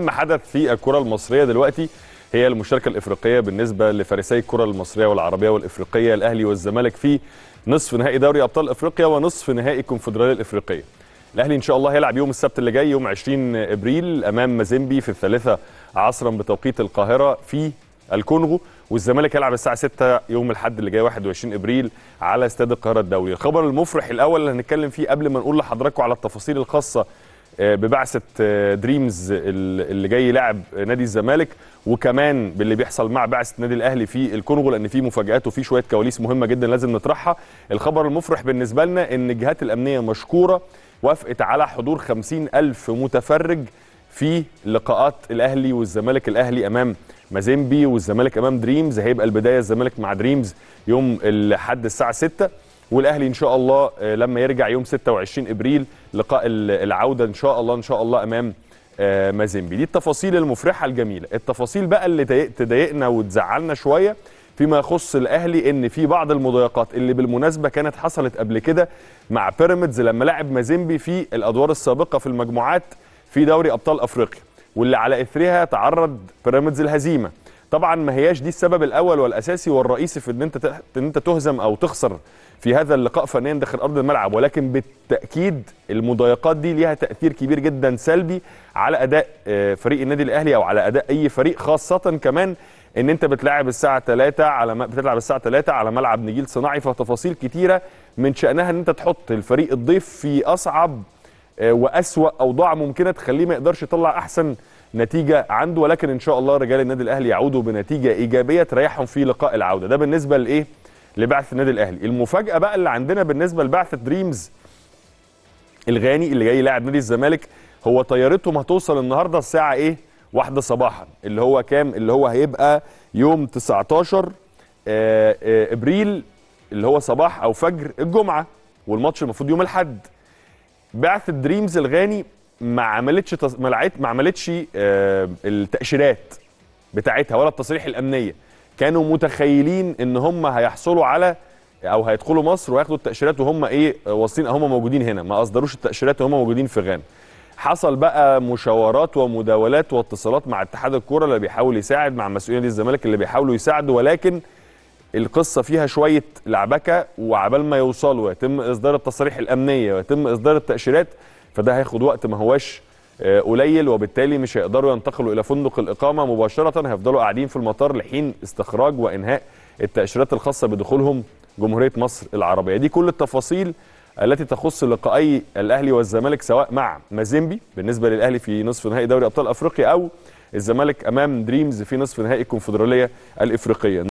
اهم حدث في الكره المصريه دلوقتي هي المشاركه الافريقيه بالنسبه لفارسي الكره المصريه والعربيه والافريقيه الاهلي والزمالك في نصف نهائي دوري ابطال افريقيا ونصف نهائي الكونفدراليه الافريقيه الاهلي ان شاء الله هيلعب يوم السبت اللي جاي يوم 20 ابريل امام مازيمبي في الثالثه عصرا بتوقيت القاهره في الكونغو والزمالك هيلعب الساعه 6 يوم الاحد اللي جاي 21 ابريل على استاد القاهره الدولي الخبر المفرح الاول اللي هنتكلم فيه قبل ما نقول لحضراتكم على التفاصيل الخاصه آه، ببعثه آه، دريمز اللي جاي يلعب نادي الزمالك وكمان باللي بيحصل مع بعثه نادي الاهلي في الكونغو لان في مفاجات وفي شويه كواليس مهمه جدا لازم نطرحها الخبر المفرح بالنسبه لنا ان الجهات الامنيه مشكوره وافقت على حضور خمسين ألف متفرج في لقاءات الأهلي والزمالك الأهلي أمام مازيمبي والزمالك أمام دريمز هيبقى البداية الزمالك مع دريمز يوم الاحد الساعة 6 والاهلي ان شاء الله آه، لما يرجع يوم 26 ابريل لقاء العوده ان شاء الله ان شاء الله امام آه، مازيمبي دي التفاصيل المفرحه الجميله التفاصيل بقى اللي تضايقنا وتزعلنا شويه فيما يخص الاهلي ان في بعض المضايقات اللي بالمناسبه كانت حصلت قبل كده مع بيراميدز لما لعب مازيمبي في الادوار السابقه في المجموعات في دوري ابطال افريقيا واللي على اثرها تعرض بيراميدز الهزيمه طبعا ما هياش دي السبب الاول والاساسي والرئيسي في ان انت ان انت تهزم او تخسر في هذا اللقاء فنيا داخل ارض الملعب ولكن بالتاكيد المضايقات دي ليها تاثير كبير جدا سلبي على اداء آه، فريق النادي الاهلي او على اداء اي فريق خاصه كمان ان انت بتلاعب الساعه 3 على م... بتلعب الساعه 3 على ملعب نجيل صناعي فتفاصيل كتيره من شانها ان انت تحط الفريق الضيف في اصعب آه، واسوا اوضاع ممكنه تخليه ما يقدرش يطلع احسن نتيجه عنده ولكن ان شاء الله رجال النادي الاهلي يعودوا بنتيجه ايجابيه تريحهم في لقاء العوده ده بالنسبه لايه لبعثه النادي الاهلي المفاجاه بقى اللي عندنا بالنسبه لبعثه دريمز الغاني اللي جاي لاعب نادي الزمالك هو طيارتهم هتوصل النهارده الساعه ايه واحدة صباحا اللي هو كام اللي هو هيبقى يوم 19 آه، آه، ابريل اللي هو صباح او فجر الجمعه والماتش المفروض يوم الاحد بعث دريمز الغاني ما عملتش تص... ما, لعت... ما عملتش آه التاشيرات بتاعتها ولا التصريح الامنيه كانوا متخيلين ان هم هيحصلوا على او هيدخلوا مصر وياخدوا التاشيرات وهم ايه واصلين هم موجودين هنا ما اصدروش التاشيرات وهم موجودين في غانا حصل بقى مشاورات ومداولات واتصالات مع اتحاد الكوره اللي بيحاول يساعد مع مسؤولين الزمالك اللي بيحاولوا يساعدوا ولكن القصه فيها شويه لعبكه وعبال ما يوصلوا ويتم اصدار التصاريح الامنيه ويتم اصدار التاشيرات فده هياخد وقت ما هواش آه، قليل وبالتالي مش هيقدروا ينتقلوا الى فندق الاقامه مباشره هيفضلوا قاعدين في المطار لحين استخراج وانهاء التاشيرات الخاصه بدخولهم جمهوريه مصر العربيه دي كل التفاصيل التي تخص لقائي الاهلي والزمالك سواء مع مازيمبي بالنسبه للاهلي في نصف نهائي دوري ابطال افريقيا او الزمالك امام دريمز في نصف نهائي الكونفدراليه الافريقيه